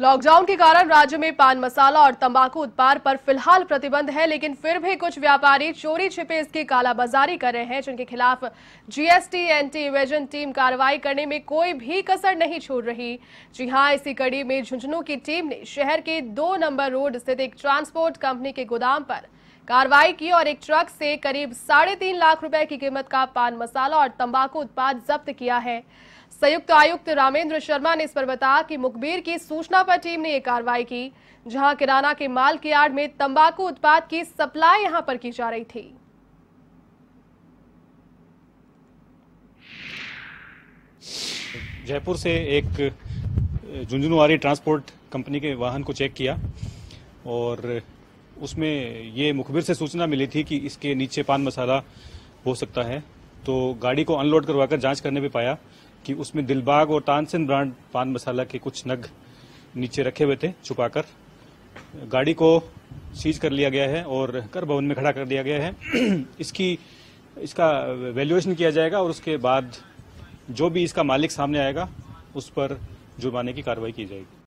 lockdown के कारण राज्य में पान मसाला और तंबाकू उत्पाद पर फिलहाल प्रतिबंध है लेकिन फिर भी कुछ व्यापारी चोरी छिपे इसकी कालाबाजारी कर रहे हैं जिनके खिलाफ जीएसटी एंटी इवेजन टीम कार्रवाई करने में कोई भी कसर नहीं छोड़ रही जी हां इसी कड़ी में झुंझुनू की टीम ने शहर के दो नंबर रोड स्थित एक ट्रांसपोर्ट कंपनी के गोदाम पर कार्रवाई की और एक ट्रक से करीब साढ़े तीन लाख रुपए की कीमत का पान मसाला और तंबाकू उत्पाद जब्त किया है संयुक्त आयुक्त रामेंद्र शर्मा ने इस पर बताया कि मुखबिर की सूचना पर टीम ने यह कार्रवाई की जहां किराना के माल की आड़ में तंबाकू उत्पाद की सप्लाई यहां पर की जा रही थी जयपुर से एक झुंझुनू ट्रांसपोर्ट कंपनी के वाहन को चेक किया और उसमें ये मुखबिर से सूचना मिली थी कि इसके नीचे पान मसाला हो सकता है तो गाड़ी को अनलोड करवाकर जांच करने पे पाया कि उसमें दिलबाग और तानसेन ब्रांड पान मसाला के कुछ नग नीचे रखे हुए थे छुपाकर गाड़ी को सीज कर लिया गया है और कर भवन में खड़ा कर दिया गया है इसकी इसका वैल्यूएशन किया जाएगा और उसके बाद जो भी इसका मालिक सामने आएगा उस पर जुर्माने की कार्रवाई की जाएगी